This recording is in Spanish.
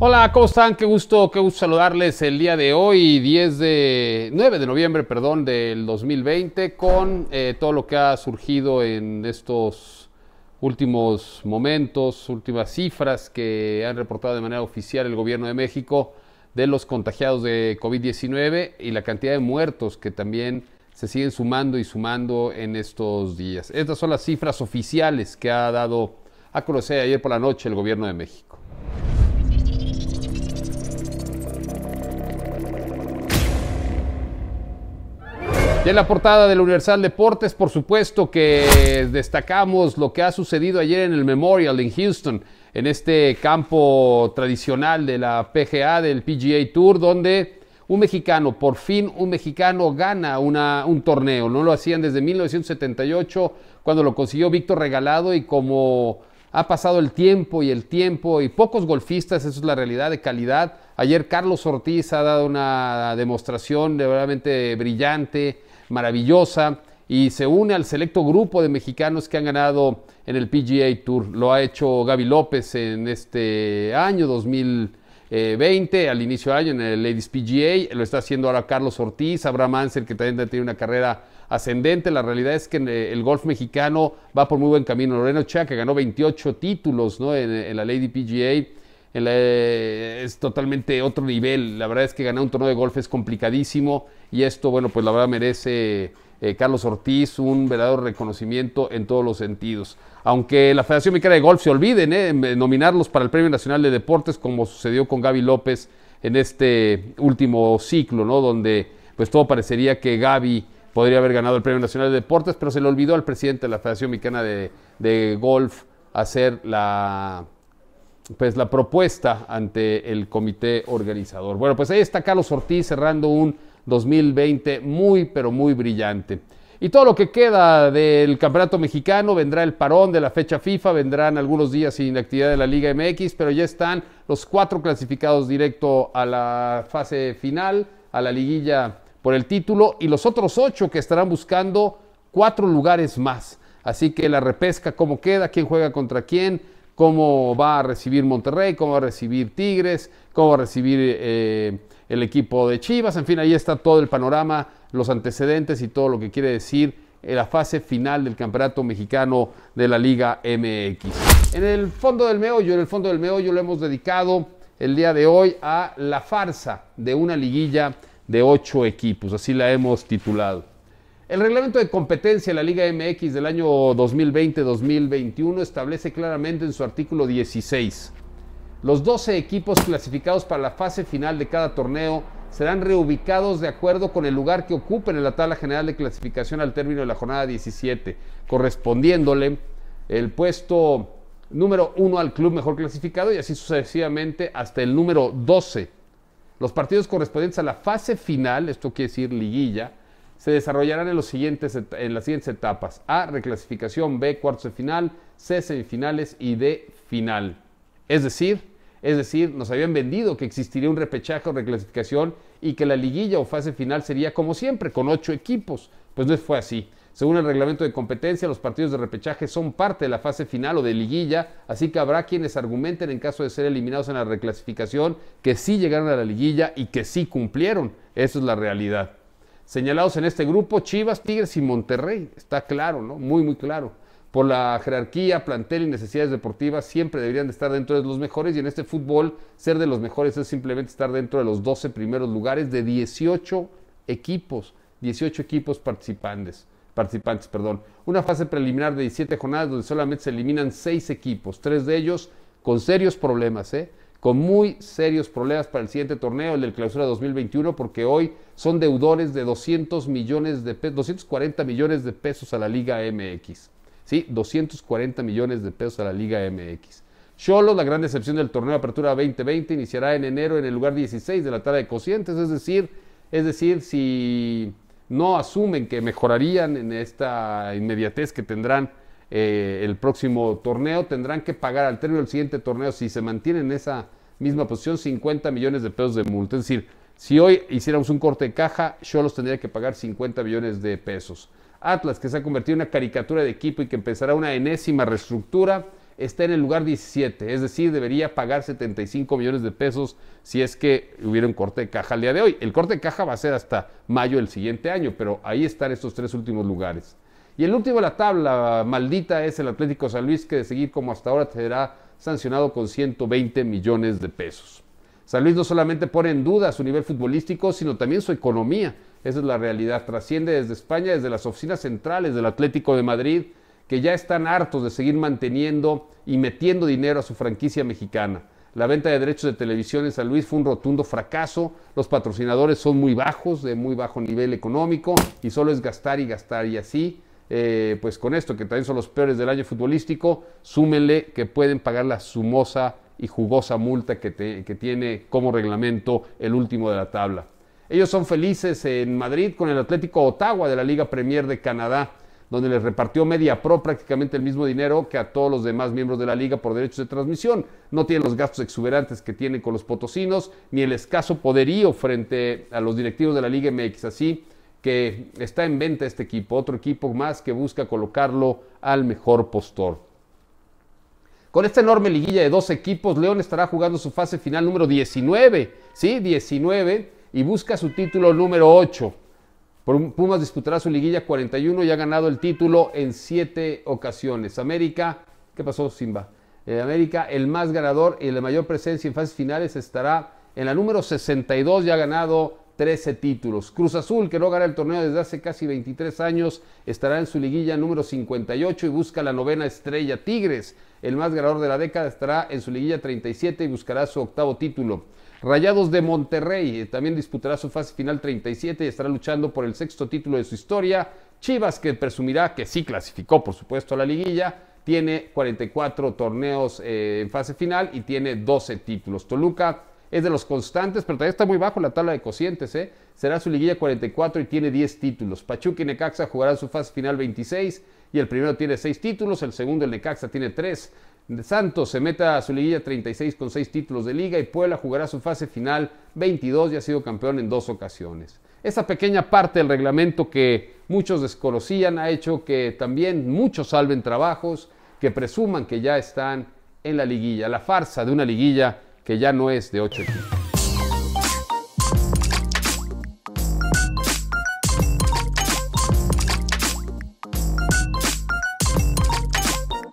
Hola, ¿cómo están? Qué gusto, qué gusto saludarles el día de hoy, 10 de 9 de noviembre, perdón, del 2020, con eh, todo lo que ha surgido en estos últimos momentos, últimas cifras que han reportado de manera oficial el gobierno de México de los contagiados de COVID-19 y la cantidad de muertos que también se siguen sumando y sumando en estos días. Estas son las cifras oficiales que ha dado a conocer ayer por la noche el gobierno de México. Y en la portada del Universal Deportes, por supuesto que destacamos lo que ha sucedido ayer en el Memorial en Houston, en este campo tradicional de la PGA, del PGA Tour, donde un mexicano, por fin un mexicano gana un torneo. No lo hacían desde 1978, cuando lo consiguió Víctor Regalado y como ha pasado el tiempo y el tiempo y pocos golfistas, eso es la realidad de calidad. Ayer Carlos Ortiz ha dado una demostración de brillante maravillosa y se une al selecto grupo de mexicanos que han ganado en el PGA Tour. Lo ha hecho Gaby López en este año 2020, al inicio del año en el Ladies PGA, lo está haciendo ahora Carlos Ortiz, Abraham Ansel, que también tiene una carrera ascendente. La realidad es que eh, el golf mexicano va por muy buen camino. Loreno Chá, que ganó 28 títulos en, en la Lady PGA eh, es totalmente otro nivel. La verdad es que ganar un torneo de golf es complicadísimo y esto, bueno, pues la verdad merece eh, Carlos Ortiz un verdadero reconocimiento en todos los sentidos. Aunque la Federación Mexicana de Golf se olviden eh, nominarlos para el Premio Nacional de Deportes, como sucedió con Gaby López en este último ciclo, ¿no? Donde pues todo parecería que Gaby podría haber ganado el Premio Nacional de Deportes, pero se le olvidó al presidente de la Federación Mexicana de, de Golf hacer la pues, la propuesta ante el comité organizador. Bueno, pues ahí está Carlos Ortiz cerrando un 2020 muy, pero muy brillante. Y todo lo que queda del campeonato mexicano, vendrá el parón de la fecha FIFA, vendrán algunos días sin actividad de la Liga MX, pero ya están los cuatro clasificados directo a la fase final, a la liguilla por el título, y los otros ocho que estarán buscando cuatro lugares más. Así que la repesca, cómo queda, quién juega contra quién, cómo va a recibir Monterrey, cómo va a recibir Tigres, cómo va a recibir eh, el equipo de Chivas, en fin, ahí está todo el panorama, los antecedentes y todo lo que quiere decir eh, la fase final del Campeonato Mexicano de la Liga MX. En el fondo del meollo, en el fondo del meollo lo hemos dedicado el día de hoy a la farsa de una liguilla de ocho equipos, así la hemos titulado. El reglamento de competencia de la Liga MX del año 2020-2021 establece claramente en su artículo 16, los 12 equipos clasificados para la fase final de cada torneo serán reubicados de acuerdo con el lugar que ocupen en la tabla general de clasificación al término de la jornada 17, correspondiéndole el puesto número 1 al club mejor clasificado y así sucesivamente hasta el número 12. Los partidos correspondientes a la fase final, esto quiere decir liguilla, se desarrollarán en, los siguientes, en las siguientes etapas. A, reclasificación, B, cuartos de final, C, semifinales y D, final. Es decir, es decir, nos habían vendido que existiría un repechaje o reclasificación y que la liguilla o fase final sería como siempre, con ocho equipos. Pues no fue así. Según el reglamento de competencia, los partidos de repechaje son parte de la fase final o de liguilla, así que habrá quienes argumenten en caso de ser eliminados en la reclasificación que sí llegaron a la liguilla y que sí cumplieron. Esa es la realidad. Señalados en este grupo, Chivas, Tigres y Monterrey. Está claro, ¿no? Muy, muy claro. Por la jerarquía, plantel y necesidades deportivas, siempre deberían de estar dentro de los mejores. Y en este fútbol, ser de los mejores es simplemente estar dentro de los 12 primeros lugares de 18 equipos. 18 equipos participantes participantes, perdón. Una fase preliminar de 17 jornadas donde solamente se eliminan 6 equipos, tres de ellos con serios problemas, ¿eh? con muy serios problemas para el siguiente torneo, el de clausura 2021, porque hoy son deudores de 200 millones de 240 millones de pesos a la Liga MX. ¿Sí? 240 millones de pesos a la Liga MX. Cholos, la gran decepción del torneo Apertura 2020, iniciará en enero en el lugar 16 de la tabla de cocientes, es decir, es decir, si no asumen que mejorarían en esta inmediatez que tendrán eh, el próximo torneo. Tendrán que pagar al término del siguiente torneo, si se mantienen en esa misma posición, 50 millones de pesos de multa. Es decir, si hoy hiciéramos un corte de caja, los tendría que pagar 50 millones de pesos. Atlas, que se ha convertido en una caricatura de equipo y que empezará una enésima reestructura, está en el lugar 17, es decir, debería pagar 75 millones de pesos si es que hubiera un corte de caja al día de hoy. El corte de caja va a ser hasta mayo del siguiente año, pero ahí están estos tres últimos lugares. Y el último de la tabla maldita es el Atlético San Luis, que de seguir como hasta ahora será sancionado con 120 millones de pesos. San Luis no solamente pone en duda su nivel futbolístico, sino también su economía. Esa es la realidad. Trasciende desde España, desde las oficinas centrales del Atlético de Madrid, que ya están hartos de seguir manteniendo y metiendo dinero a su franquicia mexicana. La venta de derechos de televisión en San Luis fue un rotundo fracaso. Los patrocinadores son muy bajos, de muy bajo nivel económico, y solo es gastar y gastar. Y así eh, pues con esto, que también son los peores del año futbolístico, súmenle que pueden pagar la sumosa y jugosa multa que, tiene como reglamento el último de la tabla. Ellos son felices en Madrid con el Atlético Ottawa de la Liga Premier de Canadá, donde les repartió Media Pro prácticamente el mismo dinero que a todos los demás miembros de la liga por derechos de transmisión. No tienen los gastos exuberantes que tienen con los potosinos, ni el escaso poderío frente a los directivos de la Liga MX. Así, que está en venta este equipo, otro equipo más que busca colocarlo al mejor postor. Con esta enorme liguilla de dos equipos, León estará jugando su fase final número 19, sí, 19, y busca su título número 8. Pumas disputará su liguilla 41 y ha ganado el título en siete ocasiones. América, ¿qué pasó, Simba? Eh, América, el más ganador y la mayor presencia en fases finales estará en la número 62 y ha ganado 13 títulos. Cruz Azul, que no gana el torneo desde hace casi 23 años, estará en su liguilla número 58 y busca la novena estrella. Tigres, el más ganador de la década, estará en su liguilla 37 y buscará su octavo título. Rayados de Monterrey eh, también disputará su fase final 37 y estará luchando por el sexto título de su historia. Chivas, que presumirá que sí clasificó, por supuesto, a la liguilla, tiene 44 torneos eh, en fase final y tiene 12 títulos. Toluca es de los constantes, pero todavía está muy bajo la tabla de cocientes. ¿eh? Será su liguilla 44 y tiene 10 títulos. Pachuca y Necaxa jugarán su fase final 26 y el primero tiene 6 títulos, el segundo, el Necaxa, tiene 3. Santos se mete a su liguilla 36 con 6 títulos de liga y Puebla jugará su fase final 22 y ha sido campeón en dos ocasiones. Esa pequeña parte del reglamento que muchos desconocían ha hecho que también muchos salven trabajos, que presuman que ya están en la liguilla. La farsa de una liguilla que ya no es de 8 equipos.